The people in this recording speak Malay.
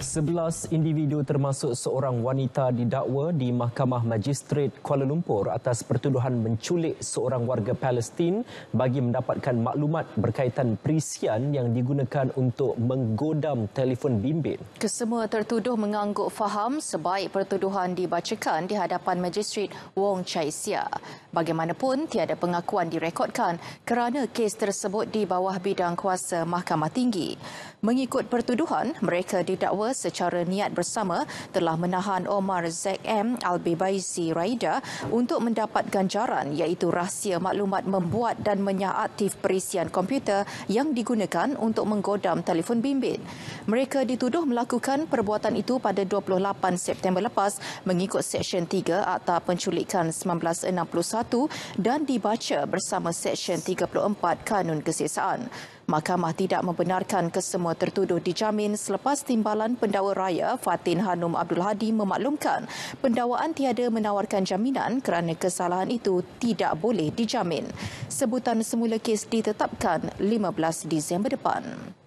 Sebelas individu termasuk seorang wanita didakwa di Mahkamah Magistrate Kuala Lumpur atas pertuduhan menculik seorang warga Palestin bagi mendapatkan maklumat berkaitan perisian yang digunakan untuk menggodam telefon bimbit. Kesemua tertuduh mengangguk faham sebaik pertuduhan dibacakan di hadapan Magistrate Wong Chai Sia. Bagaimanapun, tiada pengakuan direkodkan kerana kes tersebut di bawah bidang kuasa Mahkamah Tinggi. Mengikut pertuduhan, mereka didakwa secara niat bersama telah menahan Omar ZM Al-Bibaisi Raida untuk mendapat ganjaran iaitu rahsia maklumat membuat dan menyaaktif perisian komputer yang digunakan untuk menggodam telefon bimbit. Mereka dituduh melakukan perbuatan itu pada 28 September lepas mengikut Seksyen 3 Akta Penculikan 1961 dan dibaca bersama Seksyen 34 Kanun Kesiksaan. Mahkamah tidak membenarkan kesemua semua tertuduh dijamin selepas timbalan pendakwa raya Fatin Hanum Abdul Hadi memaklumkan pendakwaan tiada menawarkan jaminan kerana kesalahan itu tidak boleh dijamin. Sebutan semula kes ditetapkan 15 Disember depan.